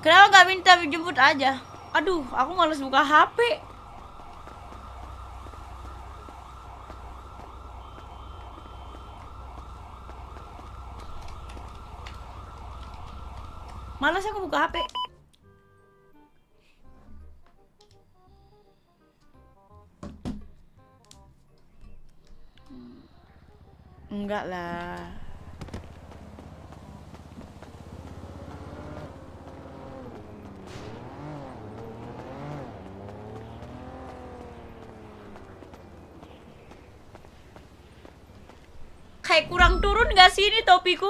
Kenapa gak minta jemput aja? Aduh, aku males buka HP. Males aku buka HP. Enggak lah. kayak kurang turun gak sih ini topiku?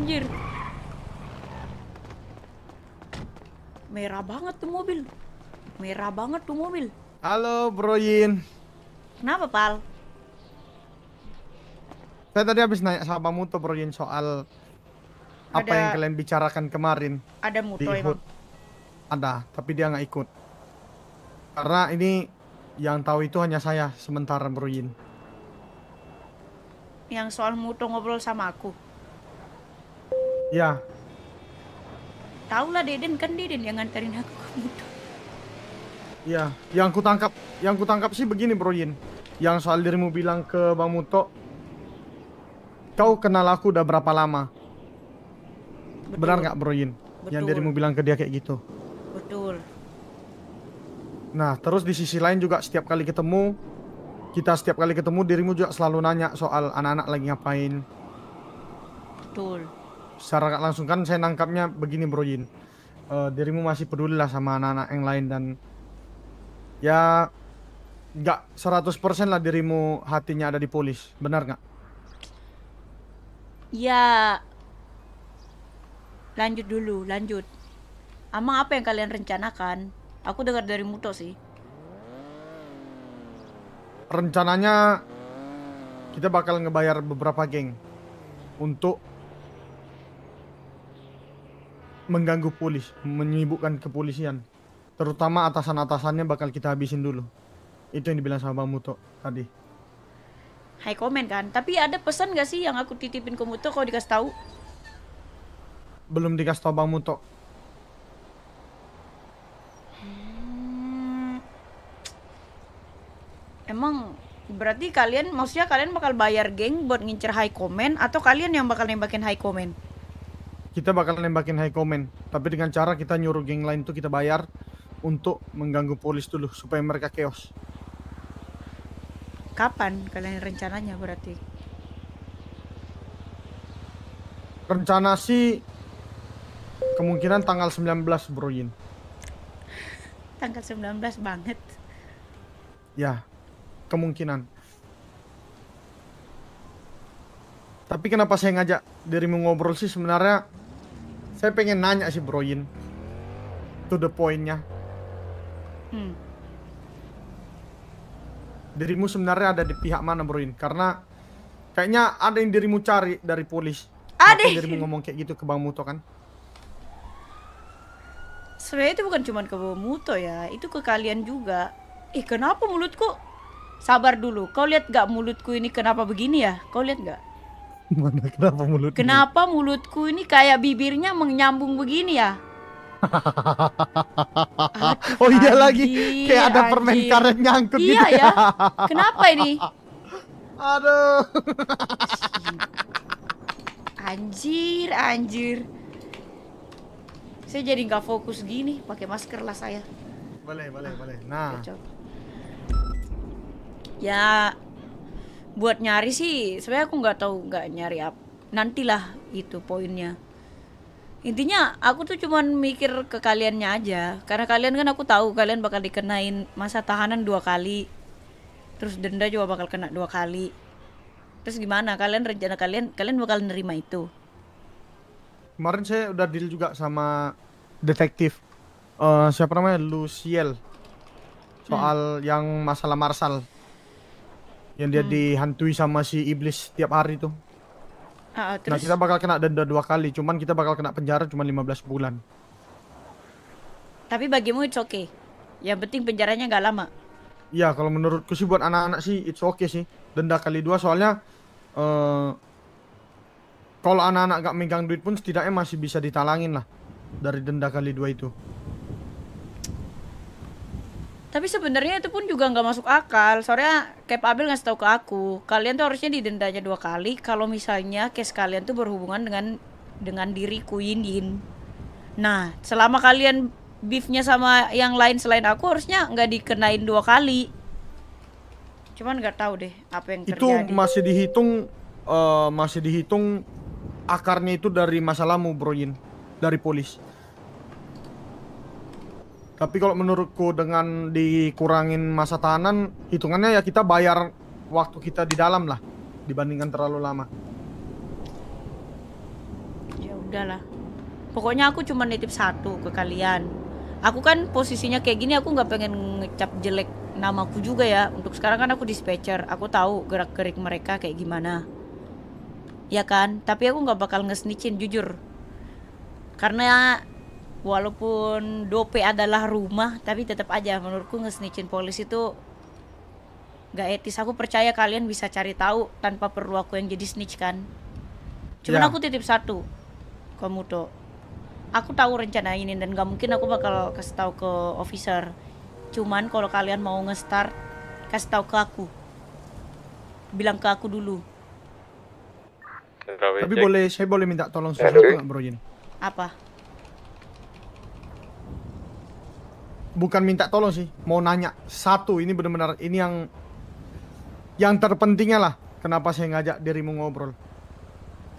Anjir. Merah banget tuh mobil. Merah banget tuh mobil. Halo, Bro Yin. Kenapa, Pal? Saya tadi habis nanya sama tuh Bro Yin, soal apa ada, yang kalian bicarakan kemarin ada muto emang ada tapi dia nggak ikut karena ini yang tahu itu hanya saya sementara meruin yang soal muto ngobrol sama aku ya tahulah Deden kan Deden yang nganterin aku ke muto Ya, yang ku tangkap, yang ku tangkap sih begini meruin Yang soal dirimu bilang ke Bang Muto, kau kenal aku udah berapa lama? Betul. Benar nggak Bro Yin? Betul. Yang dirimu bilang ke dia kayak gitu. Betul. Nah, terus di sisi lain juga setiap kali ketemu, kita setiap kali ketemu dirimu juga selalu nanya soal anak-anak lagi ngapain. Betul. Secara gak langsung kan saya nangkapnya begini Bro Yin. Uh, dirimu masih peduli lah sama anak-anak yang lain dan ya nggak 100% lah dirimu hatinya ada di polis. Benar nggak? Ya, lanjut dulu lanjut Amang apa yang kalian rencanakan aku dengar dari Muto sih rencananya kita bakal ngebayar beberapa geng untuk mengganggu polis, menyibukkan kepolisian. Terutama atasan-atasannya bakal kita habisin dulu. Itu yang dibilang sama Bang Muto tadi. Hai komen kan, tapi ada pesan gak sih yang aku titipin ke Muto kalau dikasih tahu? belum dikasih tau Bang Muto? Hmm, emang berarti kalian maksudnya kalian bakal bayar geng buat ngincer high comment atau kalian yang bakal nembakin high comment? Kita bakal nembakin high comment, tapi dengan cara kita nyuruh geng lain tuh kita bayar untuk mengganggu polis dulu supaya mereka keos. Kapan kalian rencananya berarti? Rencana sih Kemungkinan tanggal 19, Bro Yin. tanggal 19 banget. Ya, kemungkinan. Tapi kenapa saya ngajak dirimu ngobrol sih sebenarnya saya pengen nanya sih Bro Yin. To the pointnya. Hmm. Dirimu sebenarnya ada di pihak mana Bro Yin? Karena kayaknya ada yang dirimu cari dari polis. Ada. Dirimu ngomong kayak gitu ke Bang Muto kan? sebenarnya itu bukan cuma ke Muto ya, itu ke kalian juga. Ih kenapa mulutku? Sabar dulu, kau lihat gak mulutku ini kenapa begini ya? Kau lihat gak? Mana kenapa mulutku? Kenapa mulutku ini kayak bibirnya menyambung begini ya? Oh Aduh, oh iya anjir, lagi, kayak ada anjir. permen karet nyangkut iya, gitu ya. ya. Kenapa ini? Aduh. Anjir, anjir. Saya jadi nggak fokus gini, pakai masker lah saya. Boleh, boleh, boleh. Nah. Ya buat nyari sih, sebenarnya aku nggak tahu nggak nyari apa. Nantilah itu poinnya. Intinya aku tuh cuman mikir ke kaliannya aja, karena kalian kan aku tahu kalian bakal dikenain masa tahanan dua kali, terus denda juga bakal kena dua kali. Terus gimana kalian rencana kalian kalian bakal nerima itu? kemarin saya udah deal juga sama detektif uh, siapa namanya Luciel soal hmm. yang masalah Marsal yang dia hmm. dihantui sama si iblis tiap hari itu. Uh, ah, ah, Nah kita bakal kena denda dua kali, cuman kita bakal kena penjara cuma 15 bulan. Tapi bagimu oke okay. Yang penting penjaranya nggak lama. Iya kalau menurutku sih buat anak-anak sih it's okay sih. Denda kali dua soalnya uh, kalau anak-anak gak megang duit pun setidaknya masih bisa ditalangin lah dari denda kali dua itu. Tapi sebenarnya itu pun juga nggak masuk akal. Soalnya kayak Abel ngasih tahu ke aku, kalian tuh harusnya didendanya dua kali kalau misalnya case kalian tuh berhubungan dengan dengan diriku Kuinin. Nah, selama kalian beefnya sama yang lain selain aku harusnya nggak dikenain dua kali. Cuman nggak tahu deh apa yang terjadi. Itu masih dihitung uh, masih dihitung akarnya itu dari masalahmu, Yin. Dari polis. Tapi kalau menurutku dengan dikurangin masa tahanan, hitungannya ya kita bayar waktu kita di dalam lah dibandingkan terlalu lama. Ya udahlah. Pokoknya aku cuma nitip satu ke kalian. Aku kan posisinya kayak gini aku nggak pengen ngecap jelek namaku juga ya. Untuk sekarang kan aku dispatcher, aku tahu gerak-gerik mereka kayak gimana ya kan tapi aku nggak bakal ngesnicin jujur karena walaupun dope adalah rumah tapi tetap aja menurutku ngesnicin polisi itu nggak etis aku percaya kalian bisa cari tahu tanpa perlu aku yang jadi snitch kan cuman ya. aku titip satu komuto aku tahu rencana ini dan nggak mungkin aku bakal kasih tahu ke officer cuman kalau kalian mau ngestart, kasih tahu ke aku bilang ke aku dulu tapi cek. boleh saya boleh minta tolong sesuatu nggak Bro Jin? Apa? Bukan minta tolong sih, mau nanya satu ini benar-benar ini yang yang terpentingnya lah. Kenapa saya ngajak dirimu ngobrol?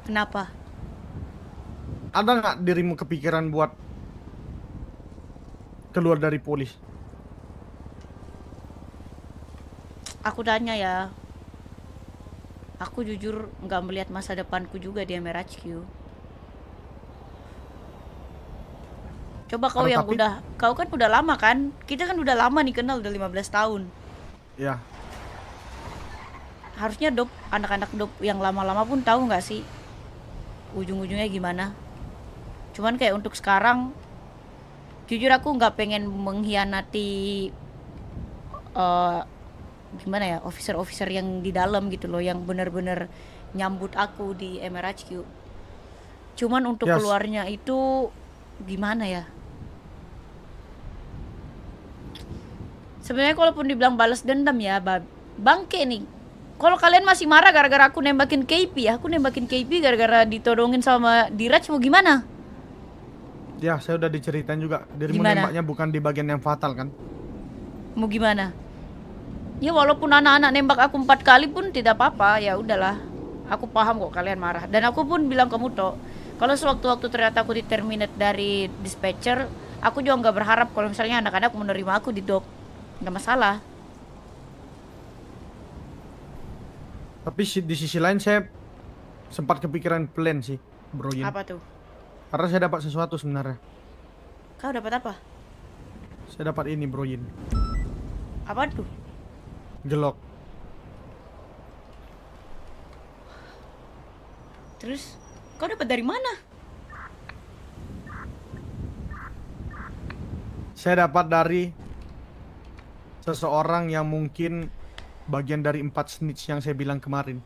Kenapa? Ada nggak dirimu kepikiran buat keluar dari polis? Aku tanya ya, aku jujur nggak melihat masa depanku juga di MRHQ coba kau Aduh, yang tapi... udah kau kan udah lama kan kita kan udah lama nih kenal udah 15 tahun ya harusnya dok anak-anak dok yang lama-lama pun tahu nggak sih ujung-ujungnya gimana cuman kayak untuk sekarang jujur aku nggak pengen mengkhianati uh, gimana ya officer-officer yang di dalam gitu loh yang benar-benar nyambut aku di MRHQ cuman untuk yes. keluarnya itu gimana ya sebenarnya kalaupun dibilang balas dendam ya bangke nih kalau kalian masih marah gara-gara aku nembakin KP ya aku nembakin KP gara-gara ditodongin sama Diraj mau gimana ya saya udah diceritain juga dirimu gimana? nembaknya bukan di bagian yang fatal kan mau gimana ya walaupun anak-anak nembak aku empat kali pun tidak apa-apa ya udahlah aku paham kok kalian marah dan aku pun bilang ke Muto kalau sewaktu-waktu ternyata aku diterminat dari dispatcher aku juga nggak berharap kalau misalnya anak-anak menerima aku di dok nggak masalah tapi di sisi lain saya sempat kepikiran plan sih bro Yin. apa tuh karena saya dapat sesuatu sebenarnya kau dapat apa saya dapat ini bro Yin. apa tuh Gelok. Terus, kau dapat dari mana? Saya dapat dari seseorang yang mungkin bagian dari empat snitch yang saya bilang kemarin.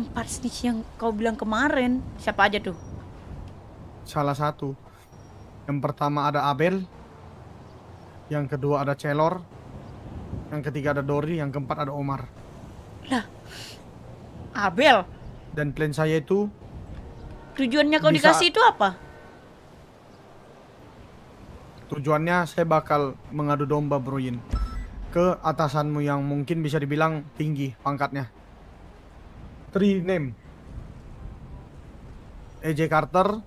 Empat snitch yang kau bilang kemarin? Siapa aja tuh? Salah satu. Yang pertama ada Abel, yang kedua ada Celor, yang ketiga ada Dori, yang keempat ada Omar. Lah, Abel. Dan plan saya itu. Tujuannya kau bisa... dikasih itu apa? Tujuannya saya bakal mengadu domba Bruin ke atasanmu yang mungkin bisa dibilang tinggi pangkatnya. Three name. EJ Carter,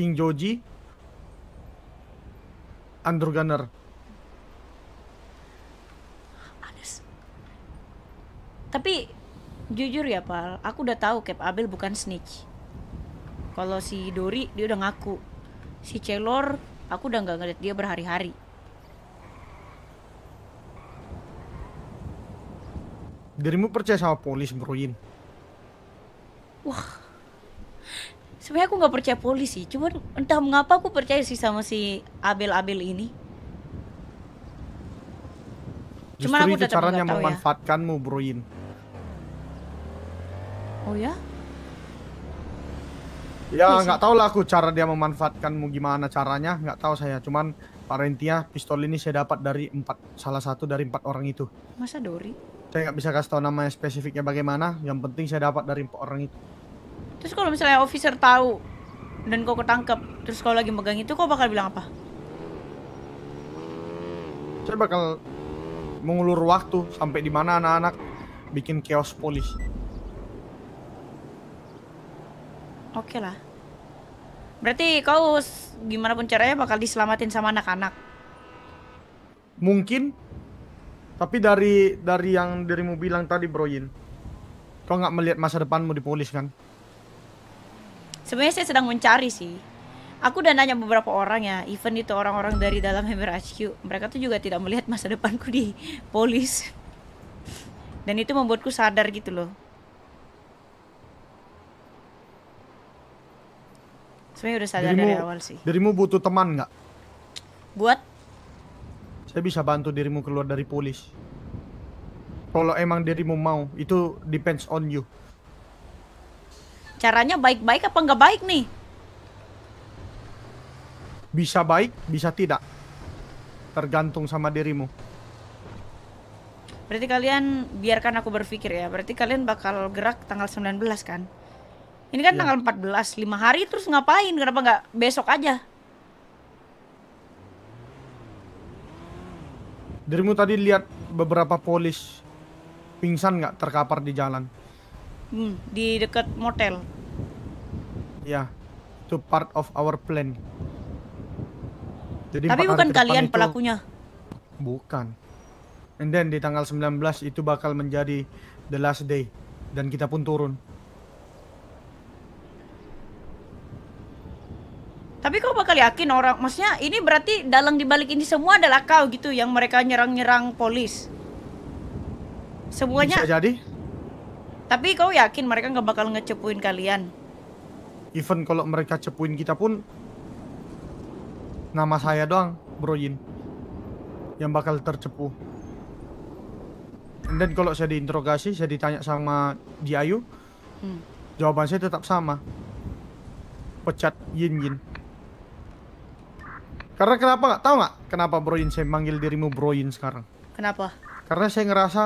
King Joji, Andrew Gunner. Anes. Tapi jujur ya pal, aku udah tahu Cap Abel bukan snitch. Kalau si Dori dia udah ngaku, si Celor aku udah nggak ngeliat dia berhari-hari. Dirimu percaya sama polis, Yin? Wah, sebenarnya aku nggak percaya polisi cuman entah mengapa aku percaya sih sama si Abel-Abel ini cuman Justru aku itu caranya ya. memanfaatkanmu ya. Bruin oh ya ya iya nggak tahu lah aku cara dia memanfaatkanmu gimana caranya nggak tahu saya cuman Parentia pistol ini saya dapat dari empat salah satu dari empat orang itu masa Dori saya nggak bisa kasih tahu namanya spesifiknya bagaimana yang penting saya dapat dari empat orang itu Terus kalau misalnya officer tahu dan kau ketangkep, terus kau lagi megang itu kau bakal bilang apa? Saya bakal mengulur waktu sampai di mana anak-anak bikin chaos polis. Oke lah. Berarti kau gimana pun caranya bakal diselamatin sama anak-anak. Mungkin tapi dari dari yang dirimu bilang tadi, Broyin. Kau nggak melihat masa depanmu di polis kan? sebenarnya saya sedang mencari sih aku udah nanya beberapa orang ya even itu orang-orang dari dalam Hammer HQ mereka tuh juga tidak melihat masa depanku di polis dan itu membuatku sadar gitu loh sebenarnya udah sadar dari awal sih dirimu butuh teman nggak buat saya bisa bantu dirimu keluar dari polis kalau emang dirimu mau itu depends on you Caranya baik-baik apa nggak baik nih? Bisa baik, bisa tidak. Tergantung sama dirimu. Berarti kalian biarkan aku berpikir ya. Berarti kalian bakal gerak tanggal 19 kan? Ini kan ya. tanggal 14, 5 hari terus ngapain? Kenapa nggak besok aja? Dirimu tadi lihat beberapa polis pingsan nggak terkapar di jalan? Hmm, di dekat motel. Ya, itu part of our plan. Jadi Tapi bukan kalian itu, pelakunya. Bukan. And then di tanggal 19 itu bakal menjadi the last day dan kita pun turun. Tapi kau bakal yakin orang, maksudnya ini berarti dalang dibalik ini semua adalah kau gitu yang mereka nyerang-nyerang polis. Semuanya. Bisa jadi tapi kau yakin mereka nggak bakal ngecepuin kalian? Even kalau mereka cepuin kita pun nama saya doang, Broin, Yang bakal tercepu. Dan kalau saya diinterogasi, saya ditanya sama Jiayu, hmm. jawaban saya tetap sama. Pecat Yin Yin. Karena kenapa nggak tahu nggak? Kenapa Broin saya manggil dirimu Broin sekarang? Kenapa? Karena saya ngerasa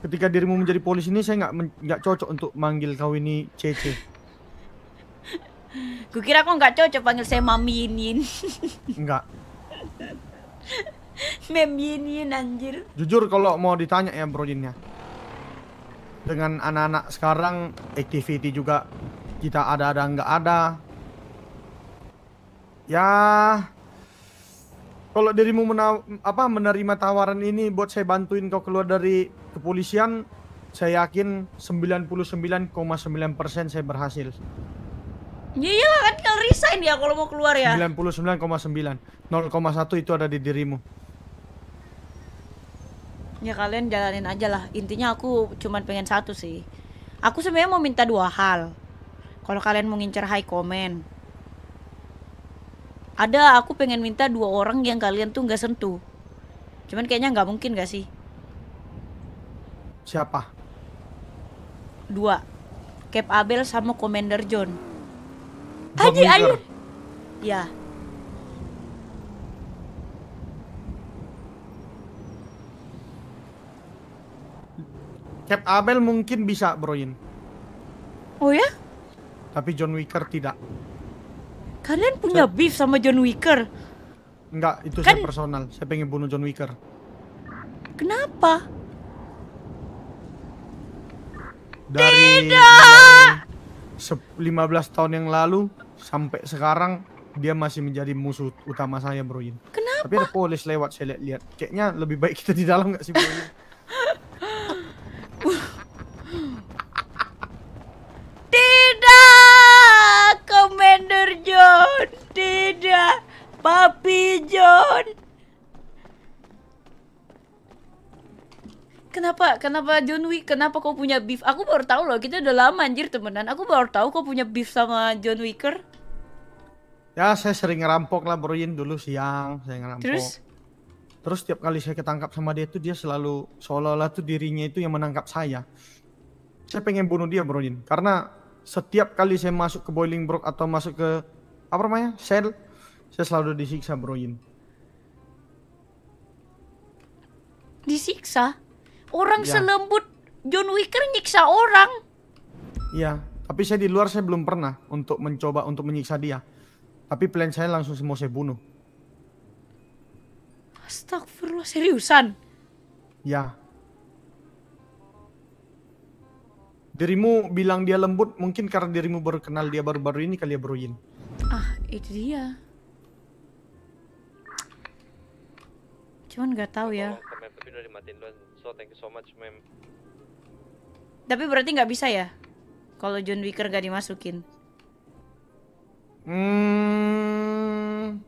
ketika dirimu menjadi polis ini saya nggak nggak cocok untuk manggil kau ini Cece. Kukira kau nggak cocok panggil saya Mami Yin Enggak. Mem Yin anjir. Jujur kalau mau ditanya ya Bro Jinnya. Dengan anak-anak sekarang activity juga kita ada-ada nggak ada. Ya, kalau dirimu mena apa menerima tawaran ini buat saya bantuin kau keluar dari kepolisian saya yakin 99,9% saya berhasil. Ya iya kan tinggal resign ya kalau mau keluar ya. 99,9. 0,1 itu ada di dirimu. Ya kalian jalanin aja lah. Intinya aku cuman pengen satu sih. Aku sebenarnya mau minta dua hal. Kalau kalian mau ngincer high comment. Ada aku pengen minta dua orang yang kalian tuh nggak sentuh. Cuman kayaknya nggak mungkin gak sih? Siapa? Dua. Cap Abel sama Commander John. Haji Ayu. Ya. Cap Abel mungkin bisa, Broin. Oh ya? Tapi John Wicker tidak. Kalian punya saya... beef sama John Wicker? Enggak, itu kan... saya personal. Saya pengen bunuh John Wicker. Kenapa? dari Tidak. 15 tahun yang lalu sampai sekarang dia masih menjadi musuh utama saya bro Kenapa? Tapi ada polis lewat saya lihat. Kayaknya lebih baik kita di dalam nggak sih bro Tidak, Commander John. Tidak, Papi John. kenapa kenapa John Wick kenapa kau punya beef aku baru tahu loh kita udah lama anjir temenan aku baru tahu kau punya beef sama John Wicker ya saya sering ngerampok lah broin dulu siang saya ngerampok terus terus tiap kali saya ketangkap sama dia tuh dia selalu seolah-olah tuh dirinya itu yang menangkap saya saya pengen bunuh dia broin karena setiap kali saya masuk ke boiling brook atau masuk ke apa namanya sel saya selalu disiksa broin disiksa Orang ya. selembut John Wick nyiksa orang. Iya, tapi saya di luar saya belum pernah untuk mencoba untuk menyiksa dia. Tapi plan saya langsung semua saya bunuh. Astagfirullah, seriusan? Ya. Dirimu bilang dia lembut, mungkin karena dirimu baru kenal dia baru-baru ini kali ya, Yin. Ah, itu dia. cuman nggak tahu ya tapi berarti nggak bisa ya kalau John Wicker gak dimasukin hmm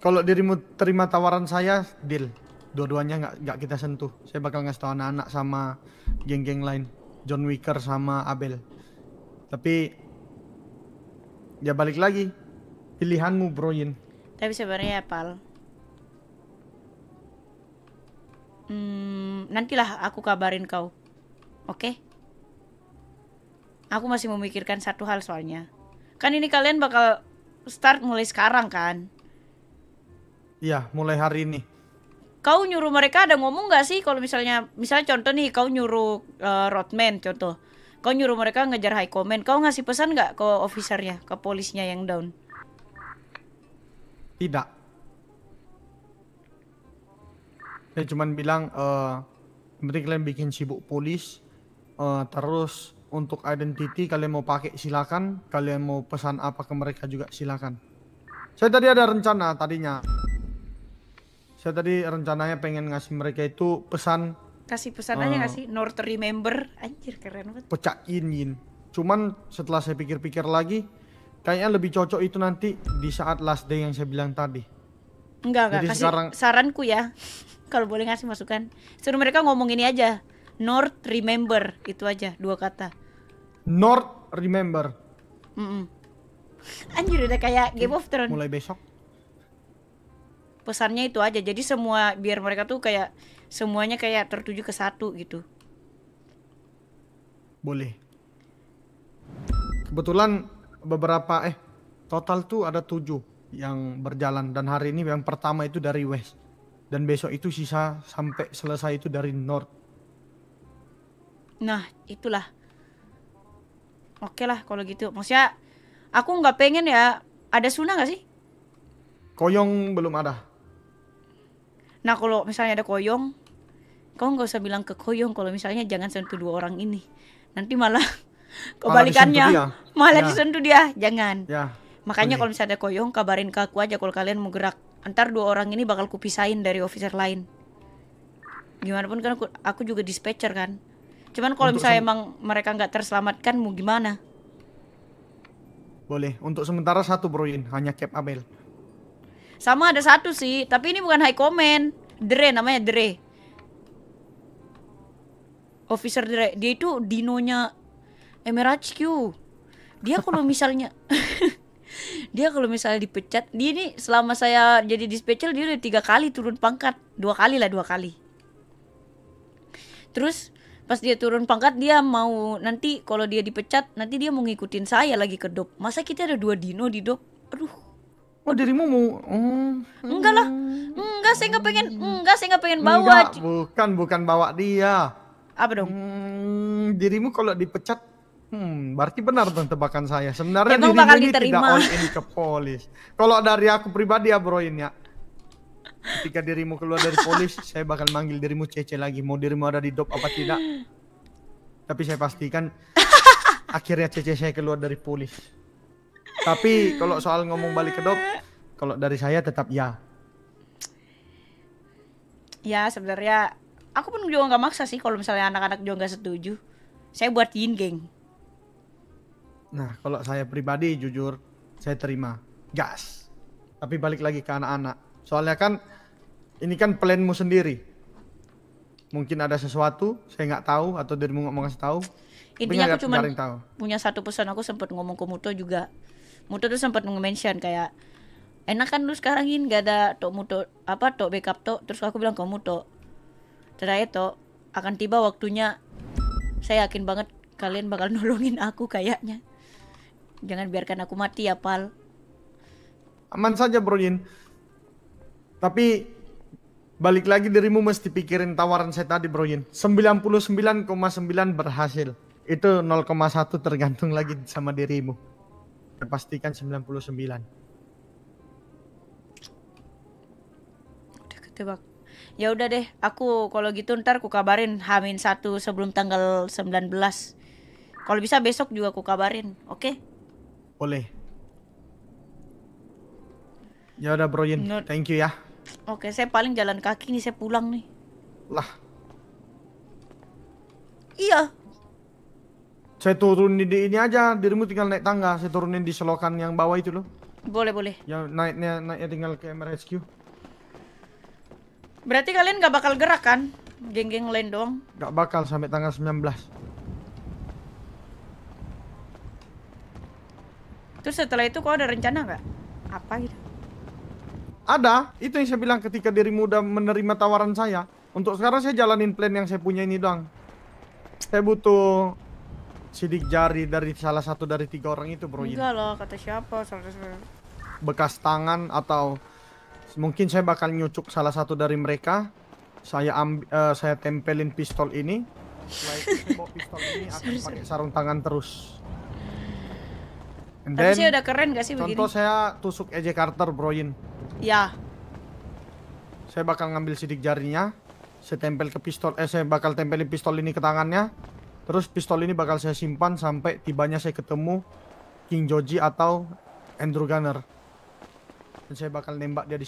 kalau dirimu terima tawaran saya deal dua-duanya nggak nggak kita sentuh saya bakal ngasih tau anak-anak sama geng-geng lain John Wicker sama Abel tapi ya balik lagi pilihanmu broin tapi sebenarnya ya pal Hmm, nantilah aku kabarin kau. Oke? Okay? Aku masih memikirkan satu hal soalnya. Kan ini kalian bakal start mulai sekarang kan? Iya, mulai hari ini. Kau nyuruh mereka ada ngomong nggak sih kalau misalnya misalnya contoh nih kau nyuruh uh, Rodman contoh. Kau nyuruh mereka ngejar high command. Kau ngasih pesan nggak ke ofisernya, ke polisnya yang down? Tidak. saya cuma bilang uh, penting kalian bikin sibuk polis uh, terus untuk identiti kalian mau pakai silakan kalian mau pesan apa ke mereka juga silakan saya tadi ada rencana tadinya saya tadi rencananya pengen ngasih mereka itu pesan kasih pesan uh, aja eh, ngasih not remember anjir keren banget Pecah yin cuman setelah saya pikir-pikir lagi kayaknya lebih cocok itu nanti di saat last day yang saya bilang tadi enggak enggak Jadi kasih sekarang, saranku ya kalau boleh ngasih masukan suruh mereka ngomong ini aja North remember itu aja dua kata North remember mm -mm. anjir udah kayak Game of Thrones mulai besok pesannya itu aja jadi semua biar mereka tuh kayak semuanya kayak tertuju ke satu gitu boleh kebetulan beberapa eh total tuh ada tujuh yang berjalan dan hari ini yang pertama itu dari West dan besok itu sisa sampai selesai itu dari North. Nah, itulah. Oke lah kalau gitu. Maksudnya aku nggak pengen ya ada Suna nggak sih? Koyong belum ada. Nah kalau misalnya ada Koyong, kau nggak usah bilang ke Koyong kalau misalnya jangan sentuh dua orang ini. Nanti malah kebalikannya malah, malah ya. disentuh dia, jangan. Ya. Makanya kalau misalnya ada Koyong kabarin ke aku aja kalau kalian mau gerak antar dua orang ini bakal kupisahin dari officer lain gimana pun kan aku, aku juga dispatcher kan cuman kalau misalnya emang mereka nggak terselamatkan mau gimana boleh untuk sementara satu broin hanya cap Abel sama ada satu sih tapi ini bukan high comment Dre namanya Dre Officer Dre dia itu dinonya Q. dia kalau misalnya dia kalau misalnya dipecat dia ini selama saya jadi dispecial dia udah tiga kali turun pangkat dua kali lah dua kali terus pas dia turun pangkat dia mau nanti kalau dia dipecat nanti dia mau ngikutin saya lagi ke dop masa kita ada dua dino di dop aduh oh dirimu mau mm, enggak lah enggak saya nggak pengen enggak saya nggak pengen bawa enggak, bukan bukan bawa dia apa dong mm, dirimu kalau dipecat Hmm, berarti benar dong tebakan saya. Sebenarnya Emang ya, bakal ini diterima. tidak all in ke polis. Kalau dari aku pribadi ya bro ini ya. Ketika dirimu keluar dari polis, saya bakal manggil dirimu Cece lagi. Mau dirimu ada di dop apa tidak. Tapi saya pastikan akhirnya Cece saya keluar dari polis. Tapi kalau soal ngomong balik ke dop, kalau dari saya tetap ya. Ya sebenarnya aku pun juga nggak maksa sih kalau misalnya anak-anak juga nggak setuju. Saya buat yin geng. Nah, kalau saya pribadi jujur saya terima gas. Tapi balik lagi ke anak-anak. Soalnya kan ini kan planmu sendiri. Mungkin ada sesuatu saya nggak tahu atau dirimu nggak mau ngasih tahu. Intinya aku cuma punya satu pesan aku sempat ngomong ke Muto juga. Muto tuh sempat nge-mention kayak enak kan lu sekarang ini gak ada tok muto apa tok backup tok terus aku bilang ke muto terakhir tok akan tiba waktunya saya yakin banget kalian bakal nolongin aku kayaknya Jangan biarkan aku mati ya, Pal. Aman saja, Bro Yin. Tapi balik lagi dirimu mesti pikirin tawaran saya tadi, Bro Yin. 99,9 berhasil. Itu 0,1 tergantung lagi sama dirimu. Pastikan 99. Udah ketebak. Ya udah deh, aku kalau gitu ntar aku kabarin Hamin satu sebelum tanggal 19. Kalau bisa besok juga aku kabarin, oke? Okay? Boleh. Ya udah Bro Yin, thank you ya. Oke, saya paling jalan kaki nih, saya pulang nih. Lah. Iya. Saya turunin di ini aja, dirimu tinggal naik tangga, saya turunin di selokan yang bawah itu loh. Boleh, boleh. Ya naiknya naiknya tinggal ke MRSQ. Berarti kalian gak bakal gerak kan? Geng-geng lain doang. Gak bakal sampai tanggal 19. Terus setelah itu kau ada rencana nggak? Apa gitu? Ada. Itu yang saya bilang ketika dirimu udah menerima tawaran saya. Untuk sekarang saya jalanin plan yang saya punya ini doang. Saya butuh sidik jari dari salah satu dari tiga orang itu bro. Enggak lah, kata siapa? Bekas tangan atau mungkin saya bakal nyucuk salah satu dari mereka. Saya amb uh, eh, saya tempelin pistol ini. Setelah itu, pistol ini akan pakai sarung tangan terus. And Tapi then, sih udah keren gak sih contoh begini? Contoh saya tusuk EJ Carter, broin. Ya. Saya bakal ngambil sidik jarinya. Saya tempel ke pistol, eh saya bakal tempelin pistol ini ke tangannya. Terus pistol ini bakal saya simpan sampai tibanya saya ketemu King Joji atau Andrew Gunner. Dan saya bakal nembak dia di